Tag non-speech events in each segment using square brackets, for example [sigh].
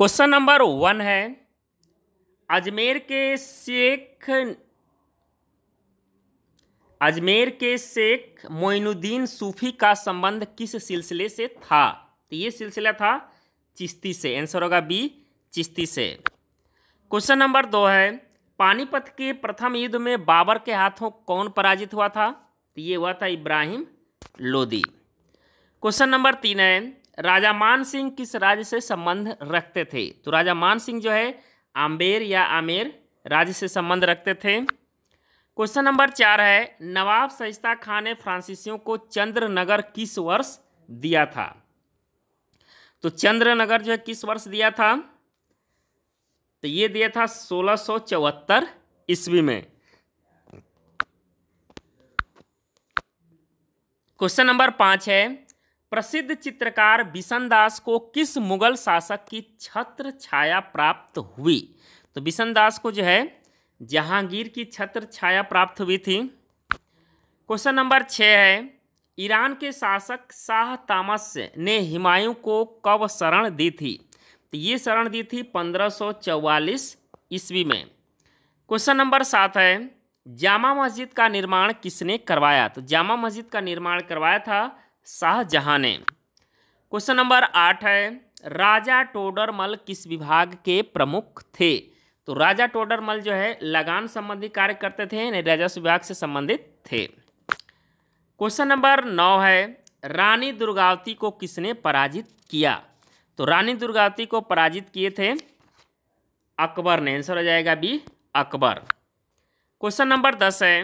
question number one है अजमेर के शेख अजमेर के शेख मोइनुद्दीन सूफी का संबंध किस सिलसिले से था तो ये सिलसिला था चिश्ती से आंसर होगा बी चिश्ती से क्वेश्चन नंबर दो है पानीपत के प्रथम युद्ध में बाबर के हाथों कौन पराजित हुआ था तो ये हुआ था इब्राहिम लोदी क्वेश्चन नंबर तीन है राजा मान सिंह किस राज्य से संबंध रखते थे तो राजा मान सिंह जो है आम्बेर या आमेर राज्य से संबंध रखते थे क्वेश्चन नंबर चार है नवाब सजता खान ने फ्रांसीसियों को चंद्रनगर किस वर्ष दिया था तो चंद्रनगर जो है किस वर्ष दिया था तो ये दिया था सोलह सौ चौहत्तर ईस्वी में क्वेश्चन नंबर पाँच है प्रसिद्ध चित्रकार बिशन दास को किस मुगल शासक की छत्र छाया प्राप्त हुई तो बिशन दास को जो है जहांगीर की छत्र छाया प्राप्त हुई थी क्वेश्चन नंबर छः है ईरान के शासक शाह तामस ने हिमायू को कब शरण दी थी तो ये शरण दी थी 1544 ईस्वी में क्वेश्चन नंबर सात है जामा मस्जिद का निर्माण किसने करवाया तो जामा मस्जिद का निर्माण करवाया था शाहजहाँ ने क्वेश्चन नंबर आठ है राजा टोडरमल किस विभाग के प्रमुख थे तो राजा टोडरमल जो है लगान संबंधी कार्य करते थे यानी राजस्व विभाग से संबंधित थे क्वेश्चन नंबर नौ है रानी दुर्गावती को किसने पराजित किया तो रानी दुर्गावती को पराजित किए थे अकबर ने आंसर हो जाएगा बी अकबर क्वेश्चन नंबर दस है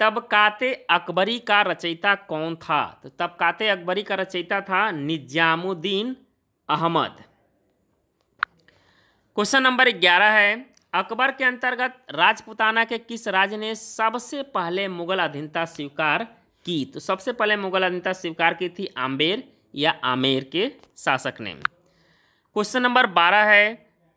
तबकाते अकबरी का रचयिता कौन था तो तबकाते अकबरी का रचयिता था निजामुद्दीन अहमद क्वेश्चन नंबर ग्यारह है अकबर के अंतर्गत राजपुताना के किस राज्य ने सबसे पहले मुगल अधीनता स्वीकार की तो सबसे पहले मुगल अधीनता स्वीकार की थी आम्बेर या आमेर के शासक ने क्वेश्चन नंबर बारह है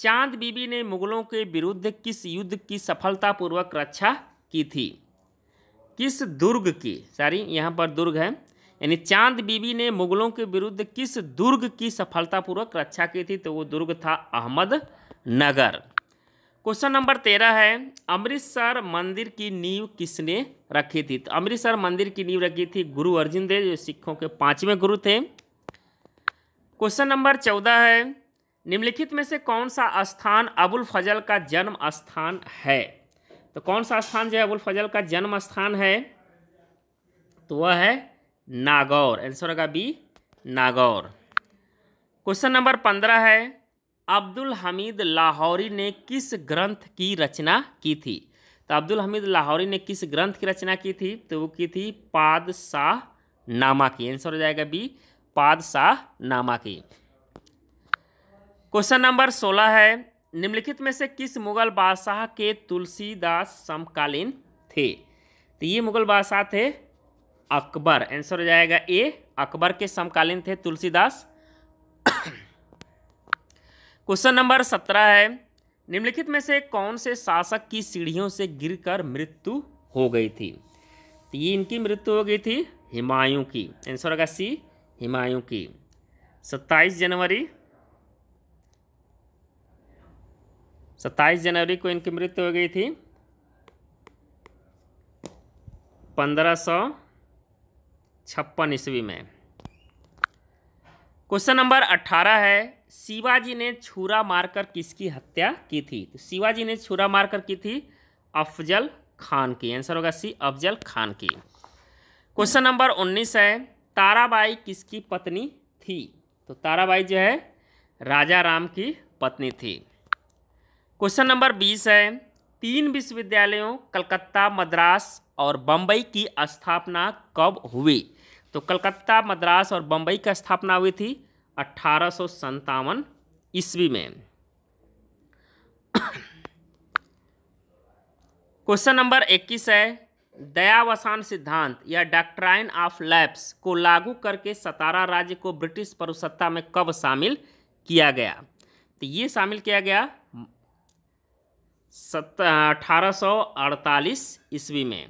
चांद बीबी ने मुगलों के विरुद्ध किस युद्ध की सफलतापूर्वक रक्षा की थी किस दुर्ग की सॉरी यहाँ पर दुर्ग है यानी चांद बीबी ने मुगलों के विरुद्ध किस दुर्ग की सफलतापूर्वक रक्षा की थी तो वो दुर्ग था अहमद नगर क्वेश्चन नंबर तेरह है अमृतसर मंदिर की नींव किसने रखी थी तो अमृतसर मंदिर की नींव रखी थी गुरु अर्जुन देव जो सिखों के पाँचवें गुरु थे क्वेश्चन नंबर चौदह है निम्नलिखित में से कौन सा स्थान अबुल फजल का जन्म स्थान है तो कौन सा स्थान जो है अबुल फजल का जन्म स्थान है तो वह है नागौर आंसर होगा बी नागौर क्वेश्चन नंबर पंद्रह है अब्दुल हमीद लाहौरी ने किस ग्रंथ की रचना की थी तो अब्दुल हमीद लाहौरी ने किस ग्रंथ की रचना की थी तो वो की थी पादशाह नामा की आंसर हो जाएगा बी पादशाह नामा की क्वेश्चन नंबर सोलह है निम्नलिखित में से किस मुगल बादशाह के तुलसीदास समकालीन थे तो ये मुगल बादशाह थे अकबर आंसर हो जाएगा ए अकबर के समकालीन थे तुलसीदास [coughs] क्वेश्चन नंबर सत्रह है निम्नलिखित में से कौन से शासक की सीढ़ियों से गिरकर मृत्यु हो गई थी तो ये इनकी मृत्यु हो गई थी हिमायूं की आंसर होगा सी हिमायूं की सत्ताईस जनवरी सत्ताईस जनवरी को इनकी मृत्यु हो गई थी पंद्रह सौ छप्पन ईस्वी में क्वेश्चन नंबर अट्ठारह है शिवाजी ने छुरा मारकर किसकी हत्या की थी तो शिवाजी ने छुरा मारकर की थी अफजल खान की आंसर होगा सी अफजल खान की क्वेश्चन नंबर उन्नीस है ताराबाई किसकी पत्नी थी तो ताराबाई जो है राजा राम की पत्नी थी क्वेश्चन नंबर बीस है तीन विश्वविद्यालयों कलकत्ता मद्रास और बम्बई की स्थापना कब हुई तो कलकत्ता मद्रास और बम्बई की स्थापना हुई थी अट्ठारह ईस्वी में क्वेश्चन नंबर इक्कीस है दयावसान सिद्धांत या डॉक्ट्राइन ऑफ लैप्स को लागू करके सतारा राज्य को ब्रिटिश प्रभुसत्ता में कब शामिल किया गया तो ये शामिल किया गया 1848 ईस्वी में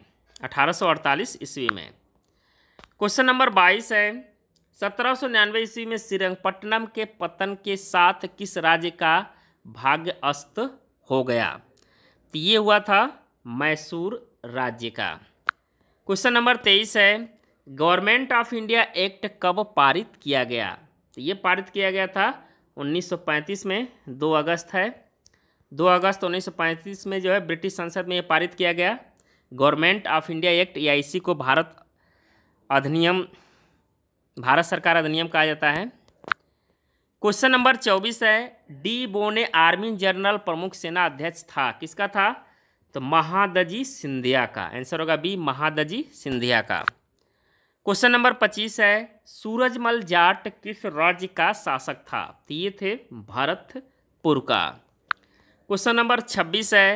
1848 ईस्वी में क्वेश्चन नंबर 22 है सत्रह ईस्वी में श्रीरंगपट्टनम के पतन के साथ किस राज्य का भाग्य अस्त हो गया तो ये हुआ था मैसूर राज्य का क्वेश्चन नंबर तेईस है गवर्नमेंट ऑफ इंडिया एक्ट कब पारित किया गया तो ये पारित किया गया था 1935 में 2 अगस्त है दो अगस्त 1935 में जो है ब्रिटिश संसद में ये पारित किया गया government of India act A को भारत अधिनियम भारत सरकार अधिनियम कहा जाता है क्वेश्चन नंबर चौबीस है डी बोने आर्मी जनरल प्रमुख सेना अध्यक्ष था किसका था तो महादजी सिंधिया का आंसर होगा बी महादजी सिंधिया का क्वेश्चन नंबर पच्चीस है सूरजमल जाट किस राज्य का शासक था तो ये थे भरतपुर का क्वेश्चन नंबर छब्बीस है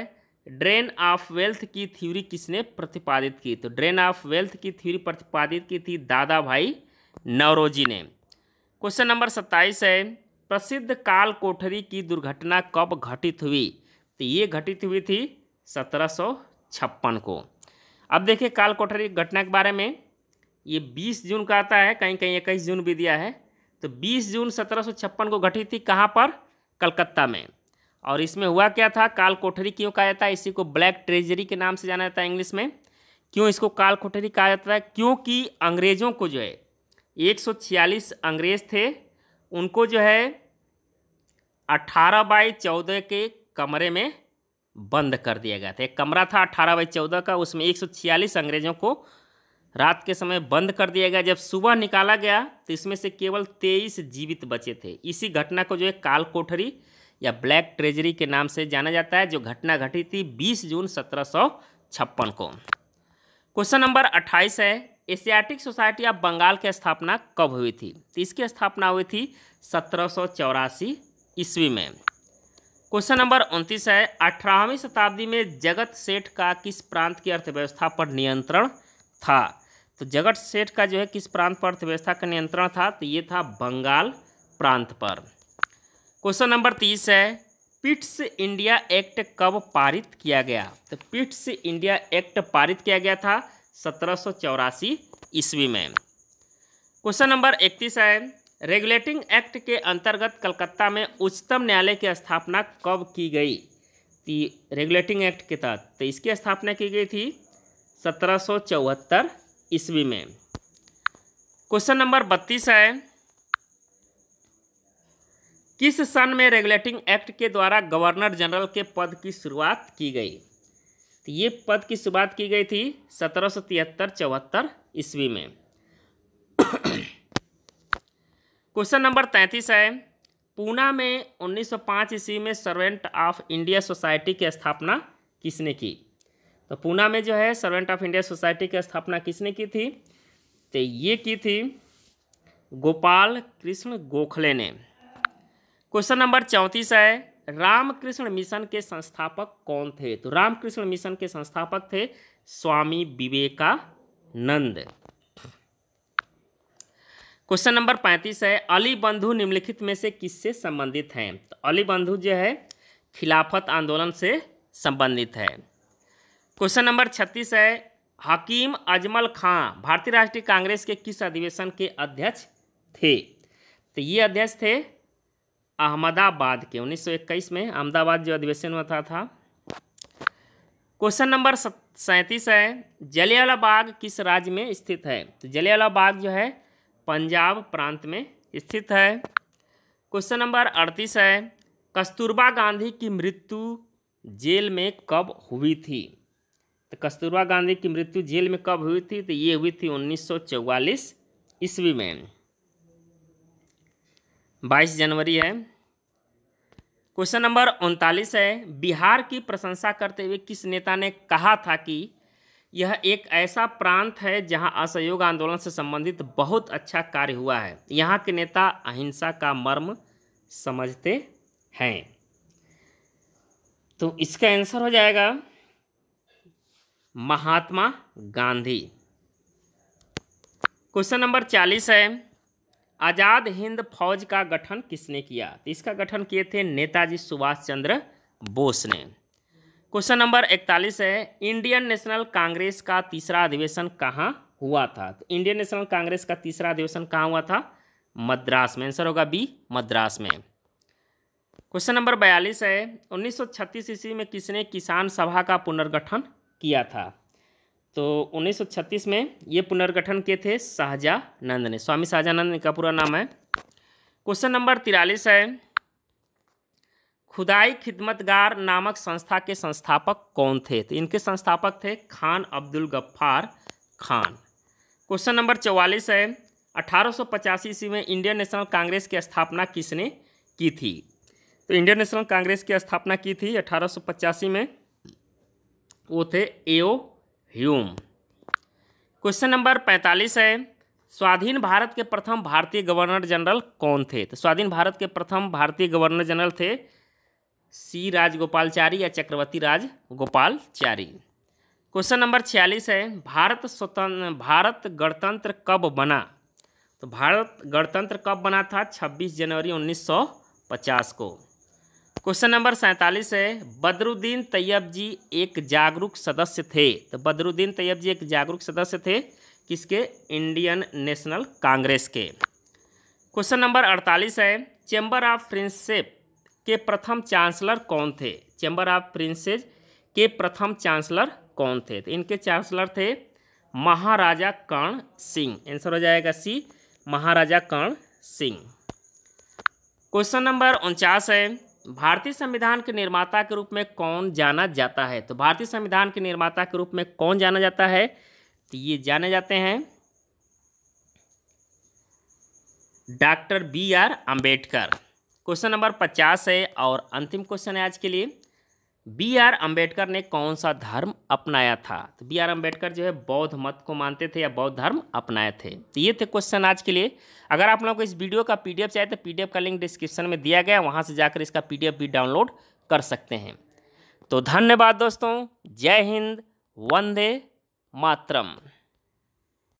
ड्रेन ऑफ वेल्थ की थ्योरी किसने प्रतिपादित की तो ड्रेन ऑफ वेल्थ की थ्योरी प्रतिपादित की थी दादा भाई नवरोजी ने क्वेश्चन नंबर सत्ताईस है प्रसिद्ध काल कोठरी की दुर्घटना कब घटित हुई तो ये घटित हुई थी सत्रह को अब देखिए काल कोठरी घटना के बारे में ये 20 जून का आता है कहीं कहीं इक्कीस जून भी दिया है तो 20 जून सत्रह को घटित थी कहाँ पर कलकत्ता में और इसमें हुआ क्या था काल कोठरी क्यों कहा जाता है इसी को ब्लैक ट्रेजरी के नाम से जाना जाता है इंग्लिश में क्यों इसको काल कोठरी कहा जाता है क्योंकि अंग्रेज़ों को जो है एक अंग्रेज़ थे उनको जो है अठारह बाई चौदह के कमरे में बंद कर दिया गया था एक कमरा था अठारह बाई चौदह का उसमें छियालीस अंग्रेज़ों को रात के समय बंद कर दिया गया जब सुबह निकाला गया तो इसमें से केवल 23 जीवित बचे थे इसी घटना को जो है काल कोठरी या ब्लैक ट्रेजरी के नाम से जाना जाता है जो घटना घटी थी 20 जून सत्रह को क्वेश्चन नंबर अट्ठाईस है एशियाटिक सोसाइटी ऑफ बंगाल की स्थापना कब हुई थी तो इसकी स्थापना हुई थी सत्रह ईस्वी में क्वेश्चन नंबर उनतीस है अठारहवीं शताब्दी में जगत सेठ का किस प्रांत की अर्थव्यवस्था पर नियंत्रण था तो जगत सेठ का जो है किस प्रांत पर अर्थव्यवस्था का नियंत्रण था तो ये था बंगाल प्रांत पर क्वेश्चन नंबर तीस है पिट्स इंडिया एक्ट कब पारित किया गया तो पिट्स इंडिया एक्ट पारित किया गया था सत्रह ईस्वी में क्वेश्चन नंबर इकतीस है रेगुलेटिंग एक्ट के अंतर्गत कलकत्ता में उच्चतम न्यायालय की स्थापना कब की गई थी रेगुलेटिंग एक्ट के तहत तो इसकी स्थापना की गई थी सत्रह ईस्वी में क्वेश्चन नंबर बत्तीस है किस सन में रेगुलेटिंग एक्ट के द्वारा गवर्नर जनरल के पद की शुरुआत की गई तो ये पद की शुरुआत की गई थी सत्रह सौ तिहत्तर चौहत्तर ईस्वी में क्वेश्चन नंबर तैंतीस है पूना में 1905 ईस्वी में सर्वेंट ऑफ इंडिया सोसाइटी की स्थापना किसने की तो पूना में जो है सर्वेंट ऑफ इंडिया सोसाइटी की स्थापना किसने की थी तो ये की थी गोपाल कृष्ण गोखले ने क्वेश्चन नंबर चौंतीस है रामकृष्ण मिशन के संस्थापक कौन थे तो रामकृष्ण मिशन के संस्थापक थे स्वामी विवेकानंद क्वेश्चन नंबर पैंतीस है अली बंधु निम्नलिखित में से किससे संबंधित हैं तो अली बंधु जो है खिलाफत आंदोलन से संबंधित है क्वेश्चन नंबर छत्तीस है हकीम अजमल खां भारतीय राष्ट्रीय कांग्रेस के किस अधिवेशन के अध्यक्ष थे तो ये अध्यक्ष थे अहमदाबाद के 1921 में अहमदाबाद जो अधिवेशन होता था क्वेश्चन नंबर सैंतीस है जलियाला बाग किस राज्य में स्थित है तो जलियाला बाग जो है पंजाब प्रांत में स्थित है क्वेश्चन नंबर अड़तीस है कस्तूरबा गांधी की मृत्यु जेल में कब हुई थी तो कस्तूरबा गांधी की मृत्यु जेल में कब हुई थी तो ये हुई थी 1944 ईस्वी में बाईस जनवरी है क्वेश्चन नंबर उनतालीस है बिहार की प्रशंसा करते हुए किस नेता ने कहा था कि यह एक ऐसा प्रांत है जहां असहयोग आंदोलन से संबंधित बहुत अच्छा कार्य हुआ है यहां के नेता अहिंसा का मर्म समझते हैं तो इसका आंसर हो जाएगा महात्मा गांधी क्वेश्चन नंबर चालीस है आज़ाद हिंद फौज का गठन किसने किया तो इसका गठन किए थे नेताजी सुभाष चंद्र बोस ने क्वेश्चन नंबर इकतालीस है इंडियन नेशनल कांग्रेस का तीसरा अधिवेशन कहाँ हुआ था तो इंडियन नेशनल कांग्रेस का तीसरा अधिवेशन कहाँ हुआ था मद्रास में आंसर होगा बी मद्रास में क्वेश्चन नंबर बयालीस है 1936 ईस्वी में किसने किसान सभा का पुनर्गठन किया था तो 1936 में ये पुनर्गठन किए थे शाहजहानंद ने स्वामी शाहजहानंद का पूरा नाम है क्वेश्चन नंबर तिरालीस है खुदाई खिदमतगार नामक संस्था के संस्थापक कौन थे तो इनके संस्थापक थे खान अब्दुल गफ्फार खान क्वेश्चन नंबर चौवालीस है अठारह ईस्वी में इंडियन नेशनल कांग्रेस की स्थापना किसने की थी तो इंडियन नेशनल कांग्रेस की स्थापना की थी अठारह में वो थे एओ ह्यूम क्वेश्चन नंबर पैंतालीस है स्वाधीन भारत के प्रथम भारतीय गवर्नर जनरल कौन थे तो स्वाधीन भारत के प्रथम भारतीय गवर्नर जनरल थे सी राजगोपालचारी या चक्रवर्ती राज गोपालचारी क्वेश्चन नंबर छियालीस है भारत स्वतंत्र भारत गणतंत्र कब बना तो भारत गणतंत्र कब बना था 26 जनवरी 1950 को क्वेश्चन नंबर सैंतालीस है बदरुद्दीन तैयब जी एक जागरूक सदस्य थे तो बदरुद्दीन तैयब जी एक जागरूक सदस्य थे किसके इंडियन नेशनल कांग्रेस के क्वेश्चन नंबर अड़तालीस है चैम्बर ऑफ प्रिंसेप के प्रथम चांसलर कौन थे चैम्बर ऑफ प्रिंसेज के प्रथम चांसलर कौन थे तो इनके चांसलर थे महाराजा कर्ण सिंह आंसर हो जाएगा C Maharaja Karan Singh question number उनचास है भारतीय संविधान के निर्माता के रूप में कौन जाना जाता है तो भारतीय संविधान के निर्माता के रूप में कौन जाना जाता है तो ये जाने जाते हैं doctor B R Ambedkar question number पचास है और अंतिम क्वेश्चन है आज के लिए बी आर अम्बेडकर ने कौन सा धर्म अपनाया था तो बी आर अम्बेडकर जो है बौद्ध मत को मानते थे या बौद्ध धर्म अपनाए थे तो ये थे क्वेश्चन आज के लिए अगर आप लोगों को इस वीडियो का पी चाहिए तो पी का लिंक डिस्क्रिप्शन में दिया गया वहाँ से जाकर इसका पी भी डाउनलोड कर सकते हैं तो धन्यवाद दोस्तों जय हिंद वंदे मातरम